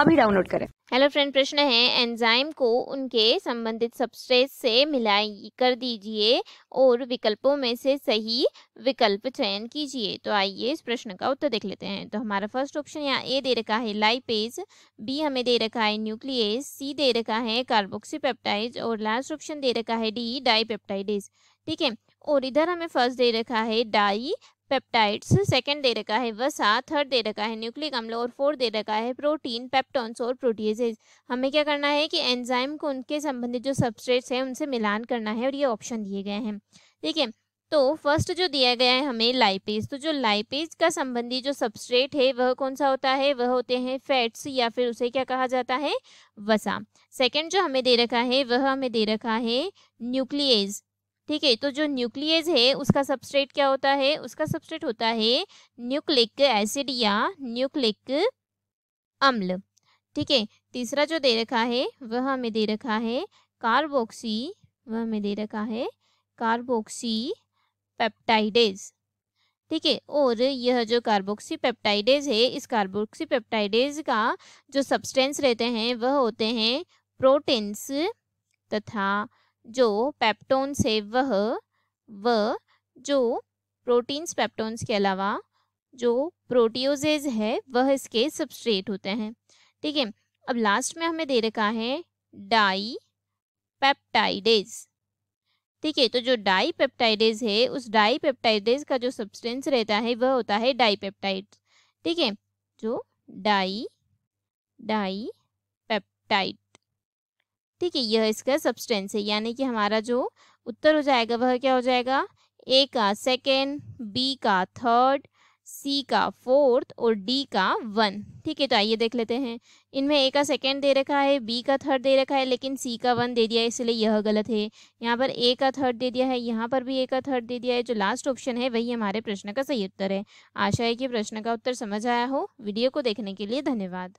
अभी डाउनलोड करें hello friend प्रश्न है एंजाइम को उनके संबंधित सबस्ट्रेट से मिलाई कर दीजिए और विकल्पों में से सही विकल्प चयन कीजिए तो आइए इस प्रश्न का उत्तर देख लेते हैं तो हमारा फर्स्ट ऑप्शन यहाँ ए दे रखा है लाइपेज बी हमें दे रखा है न्यूक्लियस सी दे रखा है कार्बोक्सीपेप्टाइज और लास्ट ऑप्शन दे रखा है डी डाईपेप्टाइडेज ठीक है और इधर हमें फर्स्ट दे रखा है डाई पेप्टाइड्स सेकंड दे रखा है वसा थर्ड दे रखा है न्यूक्लिक अम्ल और फोर्थ दे रखा है प्रोटीन पेप्टॉन्स और प्रोटीजेज हमें क्या करना है कि एंजाइम को उनके संबंधित जो सबस्ट्रेट्स हैं उनसे मिलान करना है और ये ऑप्शन दिए गए हैं ठीक है तो फर्स्ट जो दिया गया है हमें लाइपेज तो जो लाइपेज का संबंधी जो सबस्ट्रेट है वह कौन सा होता है वह होते हैं फैट्स या फिर उसे क्या कहा जाता है वसा सेकंड जो हमें दे रखा है वह हमें दे रखा है न्यूक्लियस ठीक है तो जो न्यूक्लियस है उसका सबस्ट्रेट क्या होता है उसका सबस्ट्रेट होता है न्यूक्लिक एसिड या न्यूक्लिक अम्ल ठीक है तीसरा जो दे रखा है वह हमें दे रखा है कार्बोक्सी वह हमें दे रखा है कार्बोक्सी पेप्टाइडेज ठीक है और यह जो कार्बोक्सी पेप्टाइडेज है इस कार्बोक्सी पेप्टाइडेज का जो सब्सटेंस रहते हैं वह होते हैं प्रोटीन्स तथा जो पेप्टोन्स है वह व जो प्रोटीन्स पेप्टोन्स के अलावा जो प्रोटियोजेज है वह इसके सबस्ट्रेट होते हैं ठीक है अब लास्ट में हमें दे रखा है डाई पेप्टाइडेज ठीक है तो जो डाई पेप्टाइडेज है उस डाई पेप्टाइडेज का जो सब्सटेंस रहता है वह होता है डाई पेप्टाइड ठीक है जो डाई डाई पेप्टाइड ठीक है यह इसका सब्सटेंस है यानी कि हमारा जो उत्तर हो जाएगा वह क्या हो जाएगा ए का सेकेंड बी का थर्ड सी का फोर्थ और डी का वन ठीक है तो आइए देख लेते हैं इनमें ए का सेकेंड दे रखा है बी का थर्ड दे रखा है लेकिन सी का वन दे दिया है इसलिए यह गलत है यहाँ पर ए का थर्ड दे दिया है यहाँ पर भी ए का थर्ड दे दिया है जो लास्ट ऑप्शन है वही हमारे प्रश्न का सही उत्तर है आशा है कि प्रश्न का उत्तर समझ आया हो वीडियो को देखने के लिए धन्यवाद